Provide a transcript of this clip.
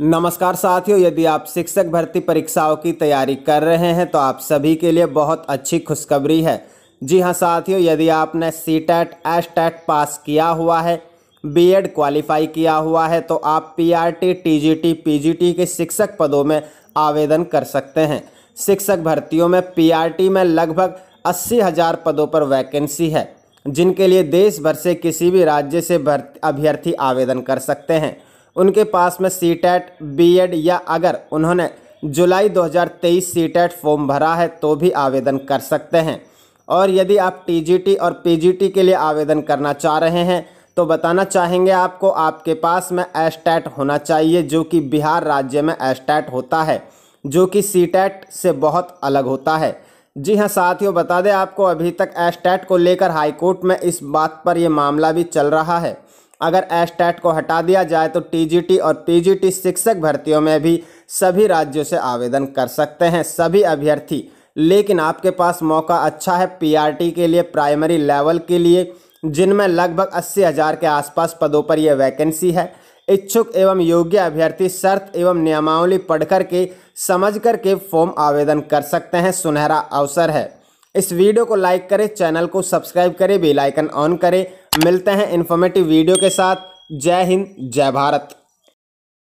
नमस्कार साथियों यदि आप शिक्षक भर्ती परीक्षाओं की तैयारी कर रहे हैं तो आप सभी के लिए बहुत अच्छी खुशखबरी है जी हां साथियों यदि आपने C TET S TET pass किया हुआ है बीएड क्वालिफाई किया हुआ है तो आप पीआरटी टीजीटी पीजीटी के शिक्षक पदों में आवेदन कर सकते हैं शिक्षक भर्तियों में टी में लगभग अस्सी हज़ार पदों पर वैकेंसी है जिनके लिए देश भर से किसी भी राज्य से अभ्यर्थी आवेदन कर सकते हैं उनके पास में सी टैट बी एड या अगर उन्होंने जुलाई 2023 सी फॉर्म भरा है तो भी आवेदन कर सकते हैं और यदि आप टीजीटी और पीजीटी के लिए आवेदन करना चाह रहे हैं तो बताना चाहेंगे आपको आपके पास में एस्टैट होना चाहिए जो कि बिहार राज्य में एस्टैट होता है जो कि सी से बहुत अलग होता है जी हाँ साथियों बता दें आपको अभी तक एस्टैट को लेकर हाईकोर्ट में इस बात पर यह मामला भी चल रहा है अगर एस्टैट को हटा दिया जाए तो टीजीटी और पीजीटी शिक्षक भर्तियों में भी सभी राज्यों से आवेदन कर सकते हैं सभी अभ्यर्थी लेकिन आपके पास मौका अच्छा है पीआरटी के लिए प्राइमरी लेवल के लिए जिनमें लगभग अस्सी हज़ार के आसपास पदों पर यह वैकेंसी है इच्छुक एवं योग्य अभ्यर्थी शर्त एवं नियमावली पढ़कर के समझ कर के फॉर्म आवेदन कर सकते हैं सुनहरा अवसर है इस वीडियो को लाइक करें चैनल को सब्सक्राइब करें बेल आइकन ऑन करें मिलते हैं इन्फॉर्मेटिव वीडियो के साथ जय हिंद जय भारत